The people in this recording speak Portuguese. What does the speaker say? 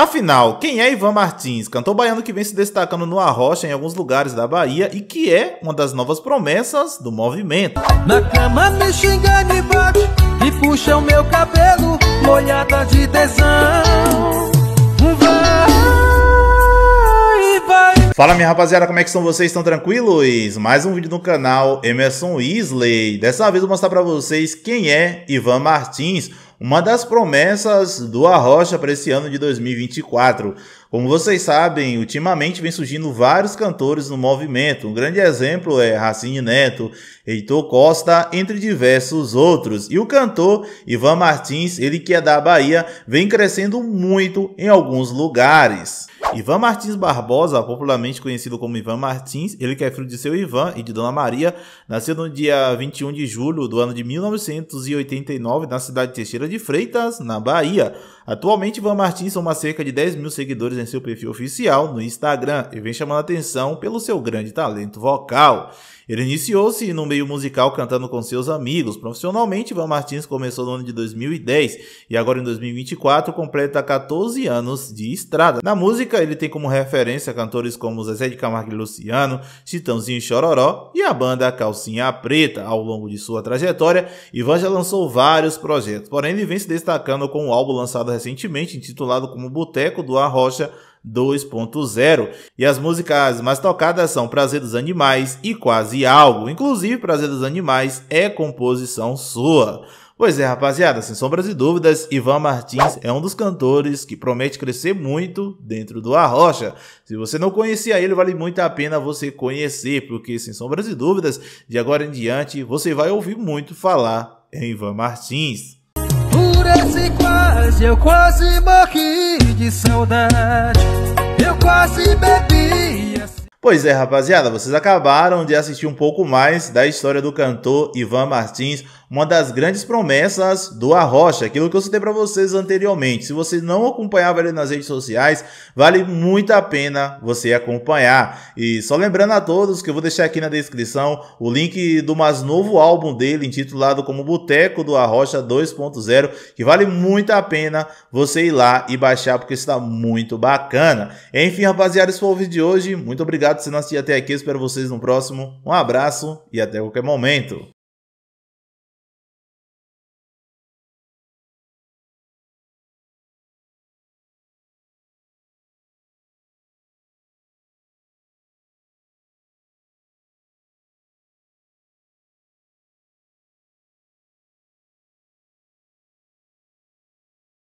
Afinal, quem é Ivan Martins, cantor baiano que vem se destacando no Arrocha em alguns lugares da Bahia e que é uma das novas promessas do movimento? Na cama me xinga, me bate e puxa o meu cabelo, molhada de tesão. Fala minha rapaziada, como é que são vocês? Estão tranquilos? Mais um vídeo no canal Emerson Isley. Dessa vez eu vou mostrar pra vocês quem é Ivan Martins, uma das promessas do Arrocha para esse ano de 2024. Como vocês sabem, ultimamente vem surgindo vários cantores no movimento. Um grande exemplo é Racine Neto, Heitor Costa, entre diversos outros. E o cantor Ivan Martins, ele que é da Bahia, vem crescendo muito em alguns lugares. Ivan Martins Barbosa, popularmente conhecido como Ivan Martins, ele que é filho de seu Ivan e de Dona Maria, nasceu no dia 21 de julho do ano de 1989 na cidade de Teixeira de Freitas, na Bahia. Atualmente, Ivan Martins soma cerca de 10 mil seguidores em seu perfil oficial no Instagram e vem chamando atenção pelo seu grande talento vocal. Ele iniciou-se no meio musical cantando com seus amigos. Profissionalmente, Ivan Martins começou no ano de 2010 e agora em 2024 completa 14 anos de estrada. Na música, música, ele tem como referência cantores como Zezé de Camargo e Luciano, Chitãozinho e Chororó e a banda Calcinha Preta. Ao longo de sua trajetória, Ivan já lançou vários projetos, porém ele vem se destacando com um álbum lançado recentemente, intitulado como Boteco do Arrocha, 2.0 e as músicas mais tocadas são Prazer dos Animais e Quase Algo. Inclusive, Prazer dos Animais é composição sua. Pois é, rapaziada, sem sombras e dúvidas, Ivan Martins é um dos cantores que promete crescer muito dentro do Arrocha. Se você não conhecia ele, vale muito a pena você conhecer, porque sem sombras e dúvidas, de agora em diante, você vai ouvir muito falar em Ivan Martins. Por esse quase, eu quase morri de saudade, eu quase bebi Pois é, rapaziada, vocês acabaram de assistir um pouco mais da história do cantor Ivan Martins, uma das grandes promessas do Arrocha, aquilo que eu citei para vocês anteriormente. Se você não acompanhava ele nas redes sociais, vale muito a pena você acompanhar. E só lembrando a todos que eu vou deixar aqui na descrição o link do mais novo álbum dele, intitulado como Boteco do Arrocha 2.0, que vale muito a pena você ir lá e baixar, porque está muito bacana. Enfim, rapaziada, esse foi o vídeo de hoje. Muito obrigado por assistir até aqui. Espero vocês no próximo. Um abraço e até qualquer momento.